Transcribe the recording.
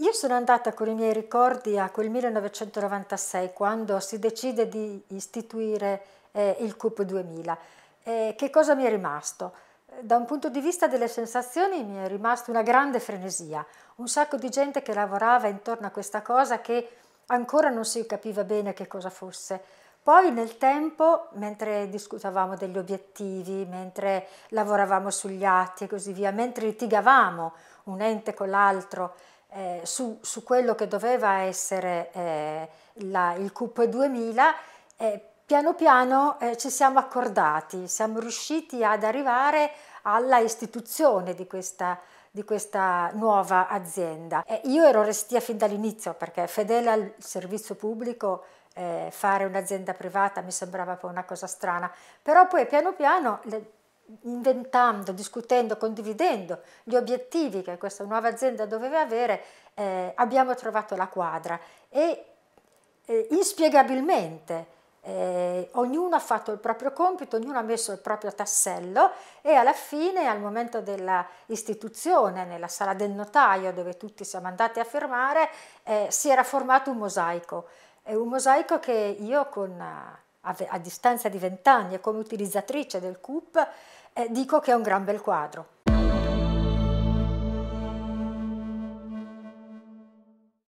Io sono andata con i miei ricordi a quel 1996 quando si decide di istituire eh, il CUP 2000. Eh, che cosa mi è rimasto? Da un punto di vista delle sensazioni mi è rimasta una grande frenesia, un sacco di gente che lavorava intorno a questa cosa che ancora non si capiva bene che cosa fosse. Poi nel tempo, mentre discutavamo degli obiettivi, mentre lavoravamo sugli atti e così via, mentre litigavamo un ente con l'altro, eh, su, su, quello che doveva essere eh, la, il CUP 2000, eh, piano piano eh, ci siamo accordati, siamo riusciti ad arrivare alla istituzione di questa di questa nuova azienda. Eh, io ero restia fin dall'inizio perché fedele al servizio pubblico eh, fare un'azienda privata mi sembrava poi una cosa strana, però poi piano piano le, inventando, discutendo, condividendo gli obiettivi che questa nuova azienda doveva avere, eh, abbiamo trovato la quadra e eh, inspiegabilmente eh, ognuno ha fatto il proprio compito, ognuno ha messo il proprio tassello e alla fine, al momento dell'istituzione, nella sala del notaio dove tutti siamo andati a firmare, eh, si era formato un mosaico, un mosaico che io con eh, a, a distanza di vent'anni e come utilizzatrice del CUP, eh, dico che è un gran bel quadro.